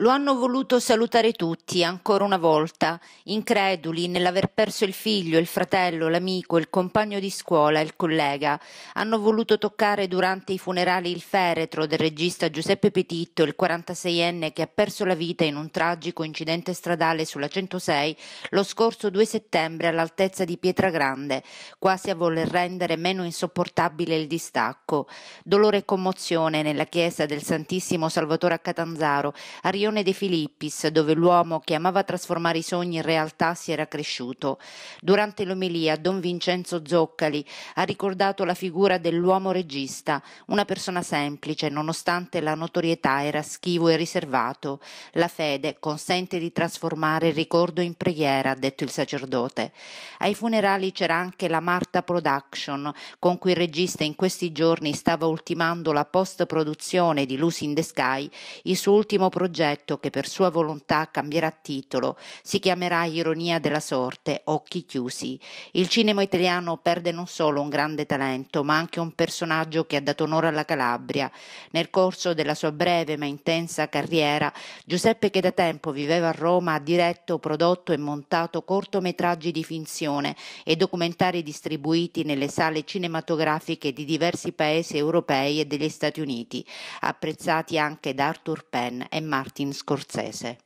Lo hanno voluto salutare tutti, ancora una volta, increduli nell'aver perso il figlio, il fratello, l'amico, il compagno di scuola, il collega. Hanno voluto toccare durante i funerali il feretro del regista Giuseppe Petitto, il 46enne che ha perso la vita in un tragico incidente stradale sulla 106 lo scorso 2 settembre all'altezza di Pietragrande, quasi a voler rendere meno insopportabile il distacco. Dolore e commozione nella chiesa del Santissimo Salvatore a Catanzaro. A Rione De Filippis, dove l'uomo che amava trasformare i sogni in realtà si era cresciuto. Durante l'omelia, don Vincenzo Zoccali ha ricordato la figura dell'uomo regista, una persona semplice, nonostante la notorietà era schivo e riservato. La fede consente di trasformare il ricordo in preghiera, ha detto il sacerdote. Ai funerali c'era anche la Marta Production, con cui il regista in questi giorni stava ultimando la post-produzione di Lucy in the Sky, il suo ultimo progetto progetto che per sua volontà cambierà titolo, si chiamerà Ironia della sorte, Occhi chiusi. Il cinema italiano perde non solo un grande talento, ma anche un personaggio che ha dato onore alla Calabria. Nel corso della sua breve ma intensa carriera, Giuseppe che da tempo viveva a Roma ha diretto, prodotto e montato cortometraggi di finzione e documentari distribuiti nelle sale cinematografiche di diversi paesi europei e degli Stati Uniti, apprezzati anche da Arthur Penn e Martin scorsese